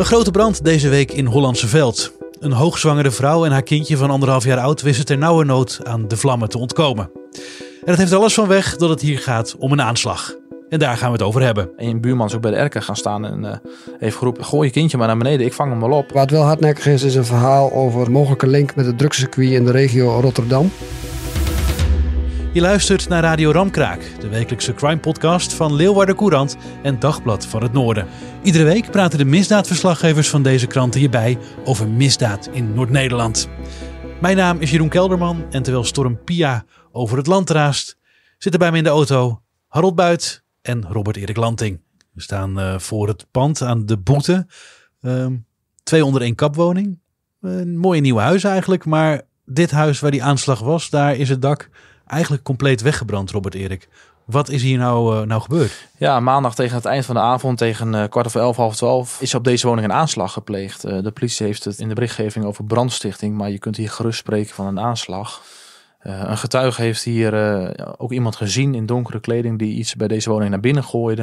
Een grote brand deze week in Hollandse Veld. Een hoogzwangere vrouw en haar kindje van anderhalf jaar oud wisten ter nauwe nood aan de vlammen te ontkomen. En het heeft alles van weg dat het hier gaat om een aanslag. En daar gaan we het over hebben. een buurman is ook bij de erken gaan staan en eh, heeft geroepen: Gooi je kindje maar naar beneden, ik vang hem wel op. Wat wel hardnekkig is, is een verhaal over een mogelijke link met het drugscircuit in de regio Rotterdam. Je luistert naar Radio Ramkraak, de wekelijkse crime podcast van Leeuwarden Courant en Dagblad van het Noorden. Iedere week praten de misdaadverslaggevers van deze kranten hierbij over misdaad in Noord-Nederland. Mijn naam is Jeroen Kelderman en terwijl storm Pia over het land raast, zitten bij me in de auto Harold Buit en Robert-Erik Lanting. We staan eh, voor het pand aan de boete. Uh, twee onder één kapwoning. Een mooi nieuw huis eigenlijk, maar dit huis waar die aanslag was, daar is het dak eigenlijk compleet weggebrand, Robert Erik. Wat is hier nou, eh, nou gebeurd? Ja, maandag tegen het eind van de avond, tegen eh, kwart over elf, half twaalf, is op deze woning een aanslag gepleegd. Eh, de politie heeft het in de berichtgeving over brandstichting, maar je kunt hier gerust spreken van een aanslag. Eh, een getuige heeft hier eh, ook iemand gezien in donkere kleding die iets bij deze woning naar binnen gooide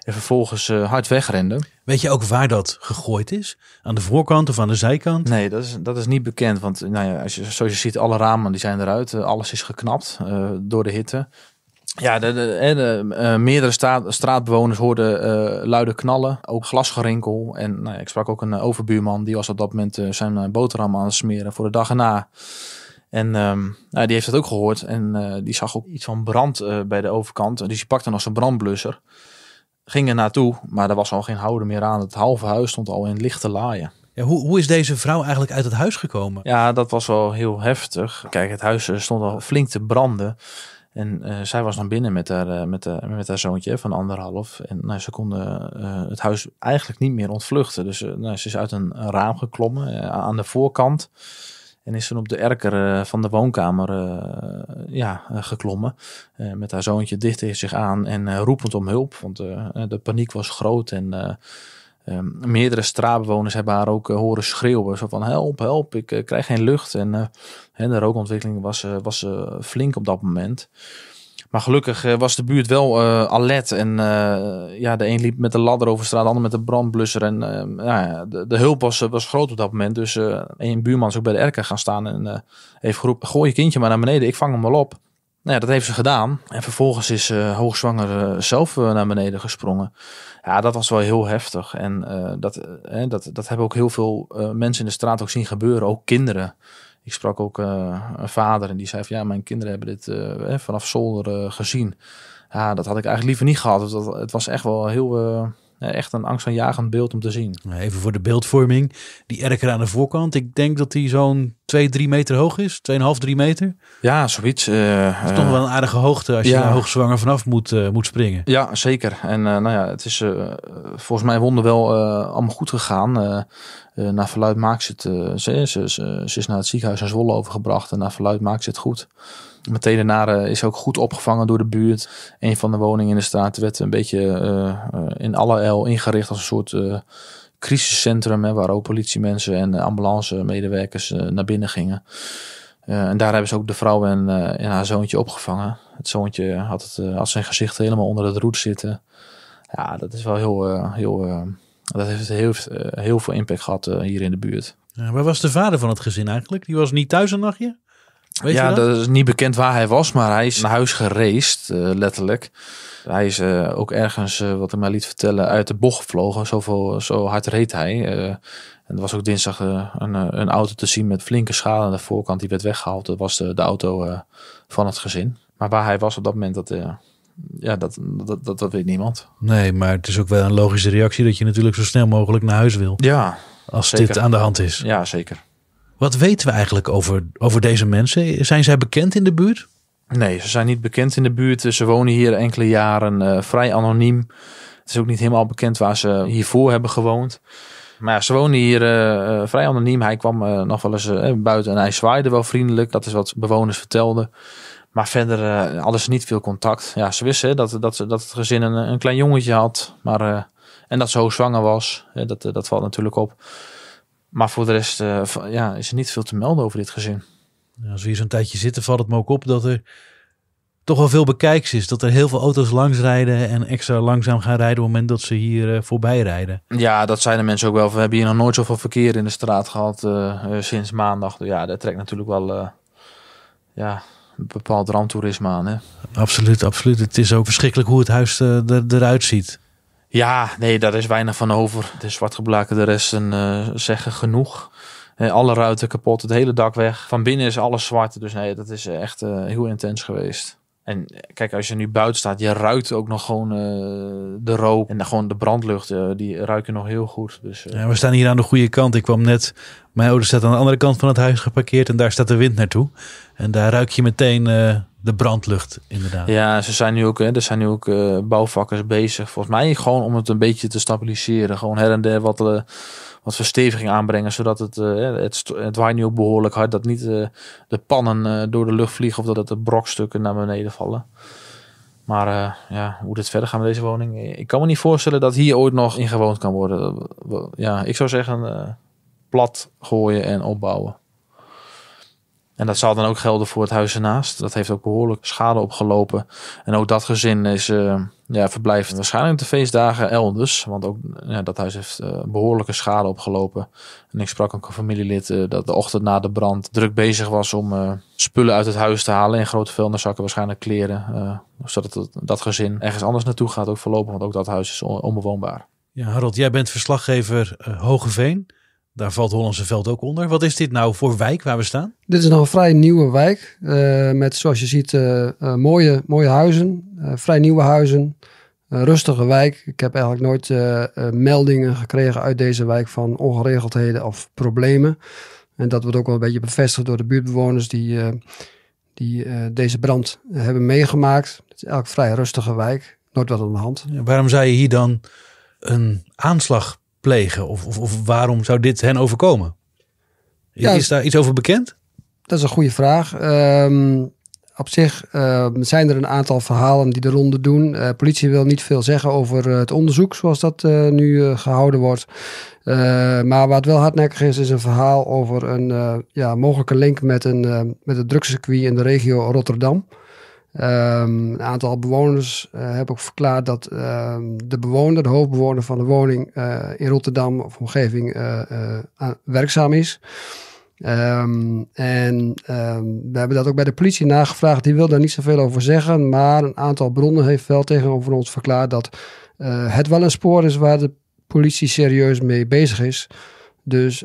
en vervolgens eh, hard wegrende. Weet je ook waar dat gegooid is? Aan de voorkant of aan de zijkant? Nee, dat is, dat is niet bekend, want nou ja, als je, zoals je ziet, alle ramen die zijn eruit, alles is geknapt door de hitte. Ja, de, meerdere straatbewoners hoorden luide knallen, ook glasgerinkel. En nou ja, ik sprak ook een overbuurman, die was op dat moment zijn boterham aan het smeren voor de dag erna. En ehm, nou, die heeft dat ook gehoord. En eh, die zag ook iets van brand eh, bij de overkant. Dus die pakte nog zijn brandblusser. Ging er naartoe, maar er was al geen houden meer aan. Het halve huis stond al in lichte laaien. Ja, hoe, hoe is deze vrouw eigenlijk uit het huis gekomen? Ja, dat was wel heel heftig. Kijk, het huis eh, stond al flink te branden. En zij was dan binnen met haar, met, met haar zoontje van anderhalf. En nou, ze konden het huis eigenlijk niet meer ontvluchten. Dus nou, ze is uit een raam geklommen aan de voorkant. En is toen op de erker eh, van de woonkamer eh, ja, eh, geklommen. met haar zoontje dicht tegen zich aan en roepend om hulp. Want de paniek was groot en... Ehm, meerdere straatbewoners hebben haar ook horen schreeuwen. Zo van help, help, ik krijg geen lucht. En, en de rookontwikkeling was, was flink op dat moment. Maar gelukkig eh, was de buurt wel eh, alert. En eh, ja, de een liep met de ladder over de straat, de ander met de brandblusser. En ehm, ja, de, de, hulp was, was groot op dat moment. Dus een buurman is ook bij de erker gaan staan en heeft geroepen... gooi je kindje maar naar beneden, ik vang hem wel op. Nou ja, dat heeft ze gedaan. En vervolgens is uh, hoogzwanger zelf naar beneden gesprongen. Ja, dat was wel heel heftig. En dat, dat, dat hebben ook heel veel mensen in de straat ook zien gebeuren. Ook kinderen. Ik sprak ook eh, een vader en die zei van ja, mijn kinderen hebben dit eh, vanaf zolder eh, gezien. Ja, dat had ik eigenlijk liever niet gehad. Het, het was echt wel heel eh, echt een angstaanjagend beeld om te zien. Even voor de beeldvorming. Die erker aan de voorkant. Ik denk dat die zo'n 2, 3 meter hoog is. 2,5, 3 meter. Ja, zoiets. Uh, is toch eh, wel een aardige hoogte als ja. je hoogzwanger vanaf moet, moet springen. Ja, zeker. En nou ja, het is volgens mij wonder wel allemaal goed gegaan. naar verluid maakt ze het. Ze, is naar het ziekenhuis in Zwolle overgebracht. En naar verluid maakt ze het goed meteen daarna eh, is ook goed opgevangen door de buurt. Een van de woningen in de straat werd een beetje eh, eh, in alle L ingericht als een soort uh, crisiscentrum. Hè, waar ook politiemensen en ambulance medewerkers naar binnen gingen. en daar hebben ze ook de vrouw en, en haar zoontje opgevangen. Het zoontje had, het, had zijn gezicht helemaal onder het roet zitten. Ja, dat is wel heel, heel, dat heeft heel, heel veel impact gehad hier in de buurt. Ja, waar was de vader van het gezin eigenlijk? Die was niet thuis een nachtje? ja, dat? is niet bekend waar hij was, maar hij is naar huis gereisd, eh, letterlijk. Hij is eh, ook ergens, eh, wat hij mij liet vertellen, uit de bocht gevlogen. Zoveel, zo hard reed hij. en er was ook dinsdag een, een, auto te zien met flinke schade aan de voorkant. Die werd weggehaald. Dat was de, de auto van het gezin. Maar waar hij was op dat moment, dat, ja, dat, dat, dat, weet niemand. Nee, maar het is ook wel een logische reactie dat je natuurlijk zo snel mogelijk naar huis wil. Ja, als dit aan de hand is. Ja, zeker. Wat weten we eigenlijk over, over deze mensen? Zijn zij bekend in de buurt? Nee, ze zijn niet bekend in de buurt. Ze wonen hier enkele jaren eh, vrij anoniem. Het is ook niet helemaal bekend waar ze hiervoor hebben gewoond. Maar ja, ze wonen hier eh, eh, vrij anoniem. Hij kwam nog wel eens buiten en hij zwaaide wel vriendelijk. Dat is wat bewoners vertelden. Maar verder alles ze niet veel contact. Ja, ze wisten dat, dat, dat het gezin een, een klein jongetje had. Maar, en dat ze zwanger was. dat, dat valt natuurlijk op. Maar voor de rest eh, ja, is er niet veel te melden over dit gezin. als we hier zo'n tijdje zitten, valt het me ook op dat er toch wel veel bekijks is. Dat er heel veel auto's langsrijden en extra langzaam gaan rijden op het moment dat ze hier uh, voorbij rijden. Ja, dat zijn de mensen ook wel. We hebben hier nog nooit zoveel verkeer in de straat gehad eh, sinds maandag. Ja, dat trekt natuurlijk wel ja, een bepaald ramptoerisme aan. Hè? Absoluut, absoluut. Het is ook verschrikkelijk hoe het huis er, eruit ziet. Ja, nee, daar is weinig van over. De zwartgeblakerde resten uh, eh, zeggen genoeg. Eh, alle ruiten kapot, het hele dak weg. Van binnen is alles zwart, dus nee, dat is echt eh, heel intens geweest. En kijk, als je nu buiten staat, je ruikt ook nog gewoon de rook en gewoon de brandlucht. die ruiken nog heel goed. Dus, ja, we staan hier aan de goede kant. Ik kwam net mijn auto staat aan de andere kant van het huis geparkeerd en daar staat de wind naartoe. En daar ruik je meteen eh, de brandlucht, inderdaad. Ja, ze zijn nu ook, hè, er zijn nu ook eh, bouwvakkers bezig. Volgens mij gewoon om het een beetje te stabiliseren. Gewoon her en der wat, eh, wat versteviging aanbrengen. Zodat het, het, het waait nu ook behoorlijk hard. Dat niet de pannen door de lucht vliegen of dat het de brokstukken naar beneden vallen. Maar ja, hoe dit verder gaat met deze woning. Ik kan me niet voorstellen dat hier ooit nog ingewoond kan worden. Ja, ik zou zeggen, plat gooien en opbouwen. En dat zal dan ook gelden voor het huis ernaast. Dat heeft ook behoorlijk schade opgelopen. En ook dat gezin is, uh, ja, verblijft waarschijnlijk de feestdagen elders. Want ook ja, dat huis heeft eh, behoorlijke schade opgelopen. En ik sprak ook een familielid eh, dat de ochtend na de brand druk bezig was om spullen uit het huis te halen. In grote vuilniszakken, waarschijnlijk kleren. zodat het, dat gezin ergens anders naartoe gaat ook verlopen Want ook dat huis is onbewoonbaar. Ja, Harold, jij bent verslaggever Hogeveen. Daar valt Hollandse Veld ook onder. Wat is dit nou voor wijk waar we staan? Dit is nog een vrij nieuwe wijk. Eh, met zoals je ziet eh, eh, mooie, mooie huizen. vrij nieuwe huizen. rustige wijk. Ik heb eigenlijk nooit meldingen gekregen uit deze wijk van ongeregeldheden of problemen. En dat wordt ook wel een beetje bevestigd door de buurtbewoners die, die deze brand hebben meegemaakt. Het is eigenlijk een vrij rustige wijk. Nooit wat aan de hand. Ja, waarom zei je hier dan een aanslag plegen? Of, of, of waarom zou dit hen overkomen? Is, daar iets over bekend? Dat is een goede vraag. Ehm, op zich ehm, zijn er een aantal verhalen die de ronde doen. Uh, politie wil niet veel zeggen over eh, het onderzoek zoals dat eh, nu gehouden wordt. maar wat wel hardnekkig is, is een verhaal over een ja, mogelijke link met, een, met het drugscircuit in de regio Rotterdam. Ehm, een aantal bewoners eh, hebben ook verklaard dat ehm, de bewoner, de hoofdbewoner van de woning eh, in Rotterdam of omgeving eh, werkzaam is. Ehm, en we hebben dat ook bij de politie nagevraagd. Die wil daar niet zoveel over zeggen. Maar een aantal bronnen heeft wel tegenover ons verklaard dat het wel een spoor is waar de politie serieus mee bezig is. Dus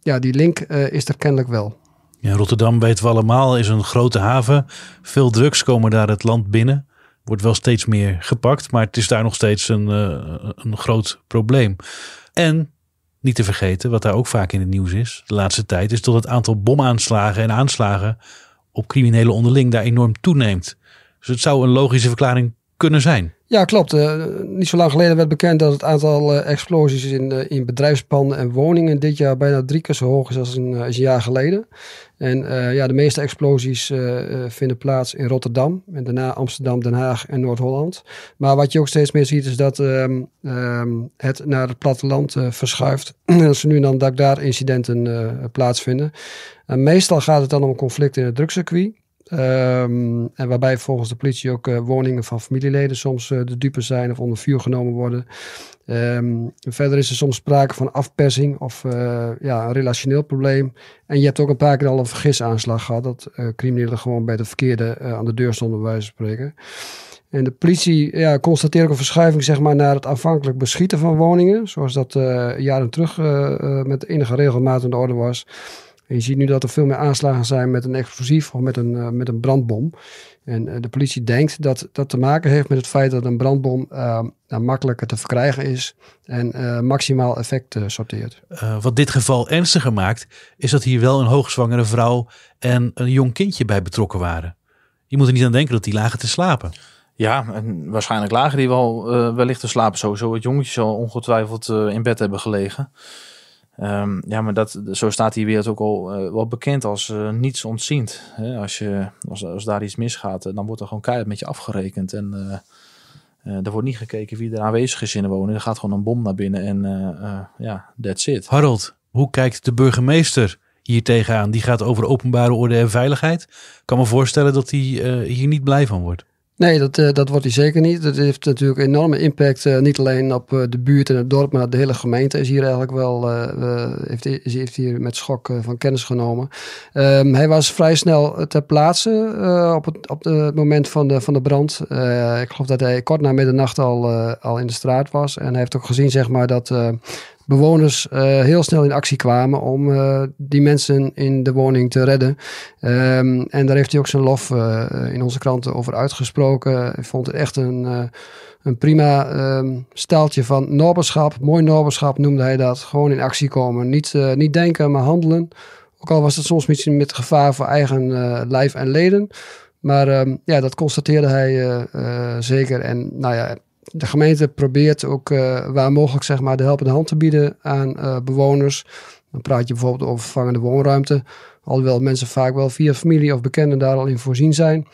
ja, die link is er kennelijk wel. Ja, Rotterdam weten we allemaal, is een grote haven. Veel drugs komen daar het land binnen. Wordt wel steeds meer gepakt, maar het is daar nog steeds een, eh, een groot probleem. En niet te vergeten, wat daar ook vaak in het nieuws is de laatste tijd, is dat het aantal bomaanslagen en aanslagen op criminelen onderling daar enorm toeneemt. Dus het zou een logische verklaring kunnen zijn. Ja, klopt. Eh, niet zo lang geleden werd bekend dat het aantal eh, explosies in, uh, in bedrijfspanden en woningen dit jaar bijna drie keer zo hoog is als een, als een jaar geleden. En ja, de meeste explosies vinden plaats in Rotterdam en daarna Amsterdam, Den Haag en Noord-Holland. Maar wat je ook steeds meer ziet is dat ehm, ehm, het naar het platteland verschuift. en als nu dan dat daar incidenten plaatsvinden. meestal gaat het dan om conflicten in het drugscircuit. Ehm, en waarbij volgens de politie ook eh, woningen van familieleden soms eh, de dupe zijn of onder vuur genomen worden. Ehm, verder is er soms sprake van afpersing of eh, ja, een relationeel probleem. En je hebt ook een paar keer al een vergisaanslag gehad. Dat criminelen gewoon bij de verkeerde aan de deur stonden, bij wijze van spreken. En de politie ja, constateert ook een verschuiving zeg maar, naar het aanvankelijk beschieten van woningen. Zoals dat jaren terug met enige regelmaat in de orde was je ziet nu dat er veel meer aanslagen zijn met een explosief of met een, eh, met een brandbom. En eh, de politie denkt dat dat te maken heeft met het feit dat een brandbom eh, nou, makkelijker te verkrijgen is en maximaal effect sorteert. wat dit geval ernstiger maakt, is dat hier wel een hoogzwangere vrouw en een jong kindje bij betrokken waren. Je moet er niet aan denken dat die lagen te slapen. Ja, en waarschijnlijk lagen die wel wellicht te slapen. Sowieso het jongetje zal ongetwijfeld in bed hebben gelegen. Ehm, ja, maar dat, zo staat die wereld ook al eh, wel bekend als eh, niets ontziend. Hè? Als, je, als, als daar iets misgaat, eh, dan wordt er gewoon keihard met je afgerekend. En uh, er wordt niet gekeken wie er aanwezig is in Er gaat gewoon een bom naar binnen en ja, that's it. Harold, hoe kijkt de burgemeester hier tegenaan? Die gaat over openbare orde en veiligheid. Ik kan me voorstellen dat hij hier niet blij van wordt. Nee, dat, eh, dat wordt hij zeker niet. Dat heeft natuurlijk een enorme impact, eh, niet alleen op eh, de buurt en het dorp, maar de hele gemeente is hier eigenlijk wel, heeft, heeft hier met schok van kennis genomen. Ehm, hij was vrij snel ter plaatse op, het, op het moment van de, van de brand. ik geloof dat hij kort na middernacht al, al in de straat was. En hij heeft ook gezien zeg maar, dat, bewoners eh, heel snel in actie kwamen om eh, die mensen in de woning te redden. Ehm, en daar heeft hij ook zijn lof eh, in onze kranten over uitgesproken. Ik vond het echt een, een prima um, staaltje van noberschap. Mooi noberschap noemde hij dat. Gewoon in actie komen. Niet, niet denken, maar handelen. Ook al was het soms misschien met gevaar voor eigen lijf en leden. Maar ehm, ja, dat constateerde hij zeker. En nou ja, de gemeente probeert ook eh, waar mogelijk zeg maar, de helpende hand te bieden aan eh, bewoners. Dan praat je bijvoorbeeld over vervangende woonruimte. Alhoewel mensen vaak wel via familie of bekenden daar al in voorzien zijn.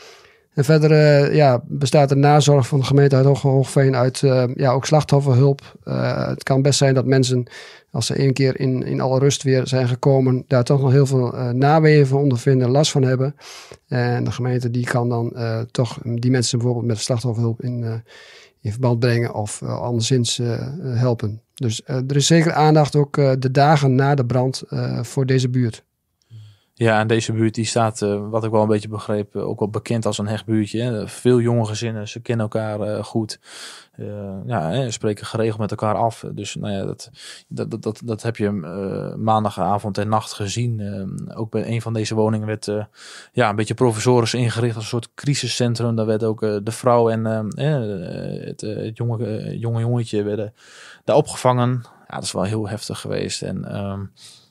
En verder eh, ja, bestaat de nazorg van de gemeente uit Hoogveen uit ja, ook slachtofferhulp. het kan best zijn dat mensen, als ze één keer in, in alle rust weer zijn gekomen, daar toch nog heel veel naweeën van ondervinden, last van hebben. En de gemeente die kan dan toch die mensen bijvoorbeeld met slachtofferhulp in, in verband brengen of eh, anderszins eh, helpen. Dus eh, er is zeker aandacht ook de dagen na de brand voor deze buurt. Ja, en deze buurt die staat, wat ik wel een beetje begreep, ook wel bekend als een hechtbuurtje. Veel jonge gezinnen, ze kennen elkaar goed uh, ja, spreken geregeld met elkaar af. Dus nou ja, dat, dat, dat, dat, heb je eh, maandagavond en nacht gezien. Eh, ook bij een van deze woningen werd ja, een beetje provisorisch ingericht als een soort crisiscentrum. Daar werd ook de vrouw en het, het, jonge, jonge jongetje werden daar opgevangen. Ja, dat is wel heel heftig geweest. En ehm,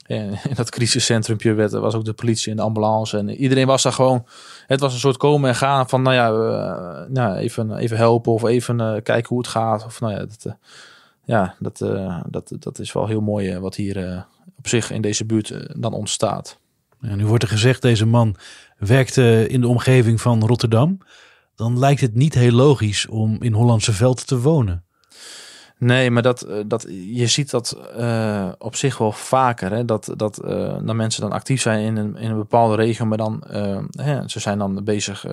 en in dat crisiscentrum werd, was ook de politie en de ambulance. En iedereen was daar gewoon. Het was een soort komen en gaan van, nou ja, eh, nou, even, even helpen of even eh, kijken hoe het gaat. Of nou ja, dat, eh, ja, dat, dat, dat is wel heel mooi wat hier op zich in deze buurt dan ontstaat. En nu wordt er gezegd, deze man werkte in de omgeving van Rotterdam. Dan lijkt het niet heel logisch om in Hollandse Veld te wonen. Nee, maar dat, eh, dat, je ziet dat eh, op zich wel vaker. Hè? Dat, dat, eh, dat mensen dan actief zijn in een, in een bepaalde regio, maar dan hè, ze zijn dan bezig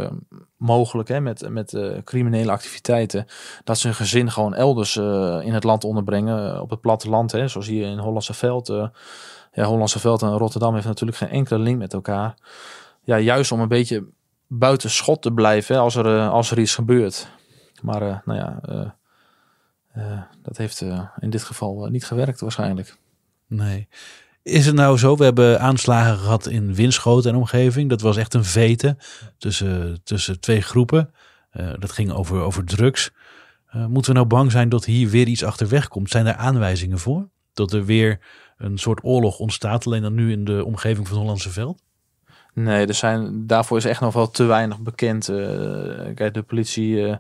mogelijk hè, met, met criminele activiteiten. Dat ze hun gezin gewoon elders in het land onderbrengen, op het platteland. Hè? Zoals hier in Hollandse Veld. ja, Hollandse Veld en Rotterdam heeft natuurlijk geen enkele link met elkaar. Ja, juist om een beetje buiten schot te blijven als, er, als er iets gebeurt. Maar nou ja eh, dat heeft eh, in dit geval eh, niet gewerkt waarschijnlijk. Nee. Is het nou zo, we hebben aanslagen gehad in Winschoten en omgeving. Dat was echt een vete tussen, tussen twee groepen. dat ging over, over drugs. moeten we nou bang zijn dat hier weer iets achterweg komt? Zijn er aanwijzingen voor? Dat er weer een soort oorlog ontstaat, alleen dan nu in de omgeving van Hollandse Veld? Nee, er zijn, daarvoor is echt nog wel te weinig bekend. kijk, de politie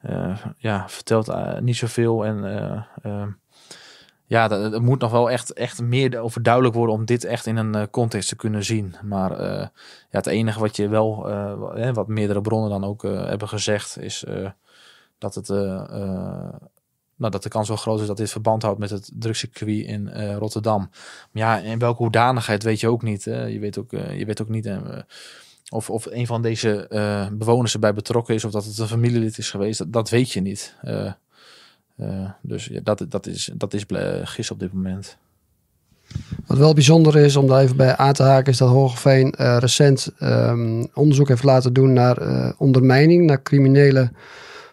eh, ja, vertelt eh, niet zoveel. En eh, ehm, ja, er moet nog wel echt, echt meer over duidelijk worden om dit echt in een context te kunnen zien. Maar ja, het enige wat je wel, wat meerdere bronnen dan ook hebben gezegd, is dat, het, nou, dat de kans wel groot is dat dit verband houdt met het drugscircuit in Rotterdam. Maar ja, in welke hoedanigheid weet je ook niet. Je weet ook, je weet ook niet. Of, of een van deze eh, bewoners erbij betrokken is, of dat het een familielid is geweest, dat, weet je niet. Eh, eh, dus dat, dat is, dat is gis op dit moment. Wat wel bijzonder is om daar even bij aan te haken, is dat Hogeveen recent ehm, onderzoek heeft laten doen naar ondermijning, naar criminele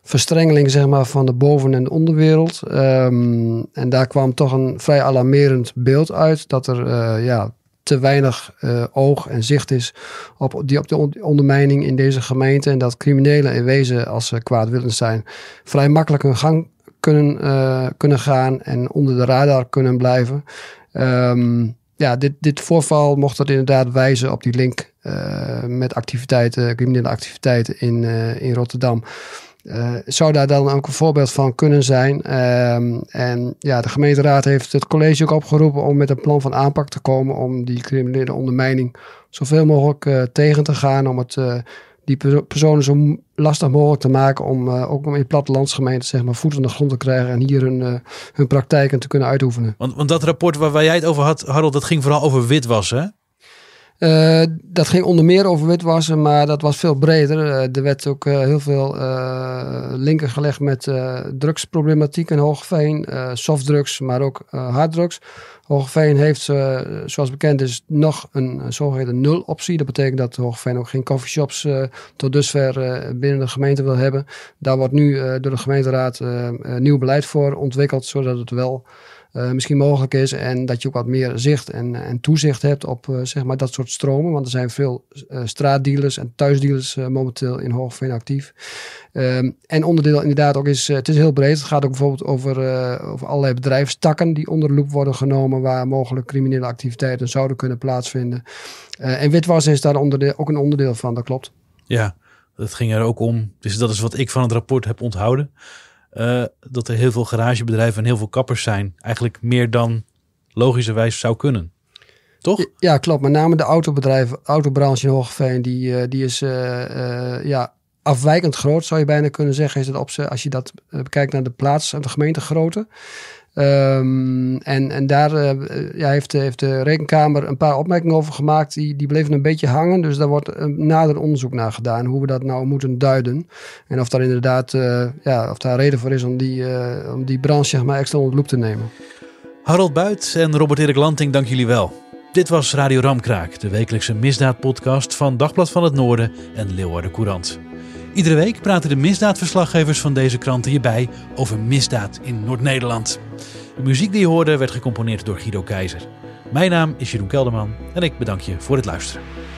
verstrengeling zeg maar, van de boven- en onderwereld. Ehm, en daar kwam toch een vrij alarmerend beeld uit dat er ja, te weinig eh, oog en zicht is op, die op de ondermijning in deze gemeente. En dat criminelen in wezen, als ze kwaadwillend zijn, vrij makkelijk hun gang kunnen, eh, kunnen gaan en onder de radar kunnen blijven. Ehm, ja, dit, dit voorval mocht dat inderdaad wijzen op die link eh, met activiteiten, criminele activiteiten in, in Rotterdam. Uh, zou daar dan ook een voorbeeld van kunnen zijn? Ehm, en ja, de gemeenteraad heeft het college ook opgeroepen om met een plan van aanpak te komen om die criminele ondermijning zoveel mogelijk eh, tegen te gaan. Om het, eh, die personen zo lastig mogelijk te maken om ook in plattelandsgemeenten zeg maar, voet aan de grond te krijgen en hier hun, hun praktijken te kunnen uitoefenen. Want, want dat rapport waar, waar, jij het over had, Harold, dat ging vooral over witwassen. Eh, dat ging onder meer over witwassen, maar dat was veel breder. Uh, er werd ook eh, heel veel linken gelegd met drugsproblematiek in Hoogveen. softdrugs, maar ook harddrugs. Hoogveen heeft, zoals bekend is, nog een zogeheten nul-optie. Dat betekent dat Hoogveen ook geen coffeeshops tot dusver binnen de gemeente wil hebben. Daar wordt nu door de gemeenteraad nieuw beleid voor ontwikkeld, zodat het wel uh, misschien mogelijk is. En dat je ook wat meer zicht en, eh, en toezicht hebt op eh, zeg maar dat soort stromen. Want er zijn veel straatdealers en thuisdealers momenteel in Hoogveen actief. Ehm, en onderdeel inderdaad ook is, het is heel breed. Het gaat ook bijvoorbeeld over, over allerlei bedrijfstakken die onder de loep worden genomen. Waar mogelijk criminele activiteiten zouden kunnen plaatsvinden. en witwassen is daar onderdeel, ook een onderdeel van, dat klopt. Ja, dat ging er ook om. Dus dat is wat ik van het rapport heb onthouden. Eh, dat er heel veel garagebedrijven en heel veel kappers zijn. Eigenlijk meer dan logischerwijs zou kunnen. Toch? Ja, klopt. Met name de autobedrijven, autobranche in Hoogveen, die, eh, die is eh, ja, afwijkend groot, zou je bijna kunnen zeggen. Is dat op, als je dat kijkt naar de plaats- en de gemeentegrootte. Ehm, en, en daar eh, ja, heeft, heeft de Rekenkamer een paar opmerkingen over gemaakt. Die, die bleven een beetje hangen. Dus daar wordt een nader onderzoek naar gedaan. Hoe we dat nou moeten duiden. En of daar inderdaad eh, ja, of daar reden voor is om die, eh, om die branche zeg maar, extra onder de loep te nemen. Harold Buit en Robert-Erik Lanting, dank jullie wel. Dit was Radio Ramkraak, de wekelijkse misdaadpodcast van Dagblad van het Noorden en Leeuwarden Courant. Iedere week praten de misdaadverslaggevers van deze kranten hierbij over misdaad in Noord-Nederland. De muziek die je hoorde werd gecomponeerd door Guido Keizer. Mijn naam is Jeroen Kelderman en ik bedank je voor het luisteren.